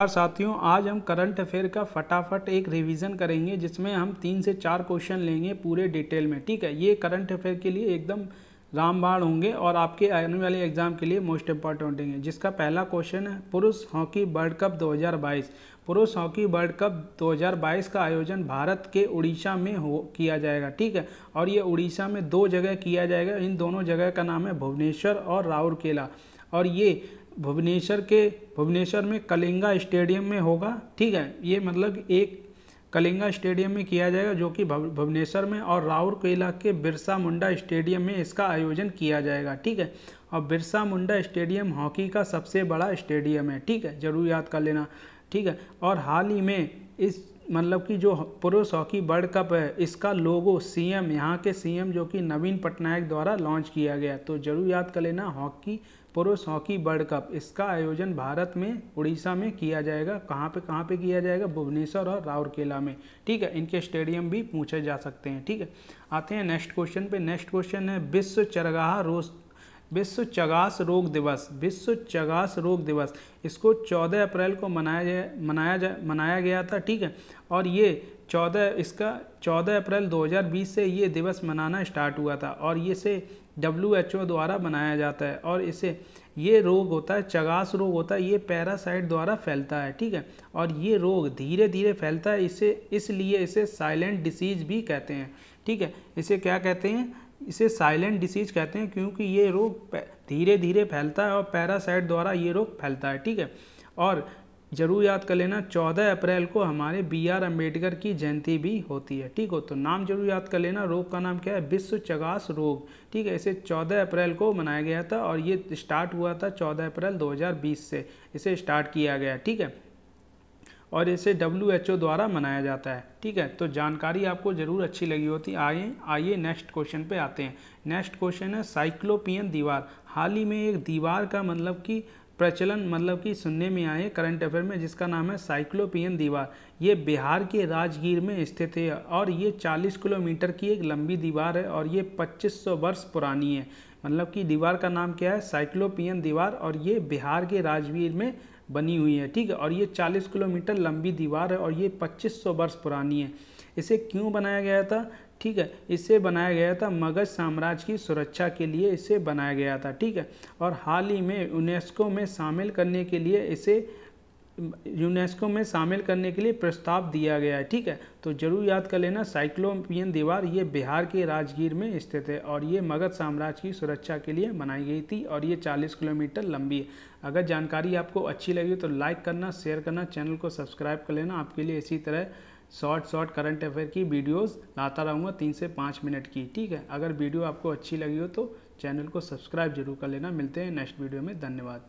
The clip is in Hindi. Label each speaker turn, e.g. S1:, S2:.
S1: नमस्कार साथियों आज हम करंट अफेयर का फटाफट एक रिवीजन करेंगे जिसमें हम तीन से चार क्वेश्चन लेंगे पूरे डिटेल में ठीक है ये करंट अफेयर के लिए एकदम रामबाण होंगे और आपके आने वाले एग्जाम के लिए मोस्ट इंपॉर्टेंट होंगे जिसका पहला क्वेश्चन है पुरुष हॉकी वर्ल्ड कप 2022 पुरुष हॉकी वर्ल्ड कप 2022 का आयोजन भारत के उड़ीसा में हो किया जाएगा ठीक है और ये उड़ीसा में दो जगह किया जाएगा इन दोनों जगह का नाम है भुवनेश्वर और राउरकेला और ये भुवनेश्वर के भुवनेश्वर में कलिंगा स्टेडियम में होगा ठीक है ये मतलब एक कलिंगा स्टेडियम में किया जाएगा जो कि भुवनेश्वर में और राउरकेला के बिरसा मुंडा स्टेडियम में इसका आयोजन किया जाएगा ठीक है और बिरसा मुंडा स्टेडियम हॉकी का सबसे बड़ा स्टेडियम है ठीक है जरूर याद कर लेना ठीक है और हाल ही में इस मतलब कि जो पुरुष हॉकी वर्ल्ड कप है इसका लोगो सीएम यहाँ के सीएम जो कि नवीन पटनायक द्वारा लॉन्च किया गया तो ज़रूर याद कर लेना हॉकी पुरुष हॉकी वर्ल्ड कप इसका आयोजन भारत में उड़ीसा में किया जाएगा कहाँ पे कहाँ पे किया जाएगा भुवनेश्वर और राउरकेला में ठीक है इनके स्टेडियम भी पूछे जा सकते हैं ठीक है आते हैं नेक्स्ट क्वेश्चन पे नेक्स्ट क्वेश्चन है विश्व चरगाह रोज विश्व चगास रोग दिवस विश्व चगास रोग दिवस इसको 14 अप्रैल को मनाया जाए मनाया जा मनाया गया था ठीक है और ये 14 इसका 14 अप्रैल 2020 से ये दिवस मनाना स्टार्ट हुआ था और ये से डब्ल्यू एच ओ द्वारा मनाया जाता है और इसे ये रोग होता है चगास रोग होता है ये पैरासाइट द्वारा फैलता है ठीक है और ये रोग धीरे धीरे फैलता है इसे इसलिए इसे साइलेंट डिसीज भी कहते हैं ठीक है इसे क्या कहते हैं इसे साइलेंट डिसीज कहते हैं क्योंकि ये रोग धीरे धीरे फैलता है और पैरासाइट द्वारा ये रोग फैलता है ठीक है और जरूर याद कर लेना 14 अप्रैल को हमारे बी आर अम्बेडकर की जयंती भी होती है ठीक हो तो नाम जरूर याद कर लेना रोग का नाम क्या है विश्व चगास रोग ठीक है इसे 14 अप्रैल को मनाया गया था और ये स्टार्ट हुआ था 14 अप्रैल 2020 से इसे स्टार्ट किया गया ठीक है और इसे डब्ल्यू द्वारा मनाया जाता है ठीक है तो जानकारी आपको ज़रूर अच्छी लगी होती आइए आइए नेक्स्ट क्वेश्चन पे आते हैं नेक्स्ट क्वेश्चन है साइक्लोपियन दीवार हाल ही में एक दीवार का मतलब कि प्रचलन मतलब कि सुनने में आए करंट अफेयर में जिसका नाम है साइक्लोपियन दीवार ये बिहार के राजगीर में स्थित है और ये 40 किलोमीटर की एक लंबी दीवार है और ये 2500 वर्ष पुरानी है मतलब कि दीवार का नाम क्या है साइक्लोपियन दीवार और ये बिहार के राजगीर में बनी हुई है ठीक है और ये 40 किलोमीटर लंबी दीवार है और ये 2500 वर्ष पुरानी है इसे क्यों बनाया गया था ठीक है इसे बनाया गया था मगध साम्राज्य की सुरक्षा के लिए इसे बनाया गया था ठीक है और हाल ही में यूनेस्को में शामिल करने के लिए इसे यूनेस्को में शामिल करने के लिए प्रस्ताव दिया गया है ठीक है तो जरूर याद कर लेना साइक्लोपियन दीवार ये बिहार के राजगीर में स्थित है और ये मगध साम्राज्य की सुरक्षा के लिए बनाई गई थी और ये 40 किलोमीटर लंबी है अगर जानकारी आपको अच्छी लगी तो लाइक करना शेयर करना चैनल को सब्सक्राइब कर लेना आपके लिए इसी तरह शॉर्ट शॉर्ट करंट अफेयर की वीडियोज़ लाता रहूँगा तीन से पाँच मिनट की ठीक है अगर वीडियो आपको अच्छी लगी हो तो चैनल को सब्सक्राइब जरूर कर लेना मिलते हैं नेक्स्ट वीडियो में धन्यवाद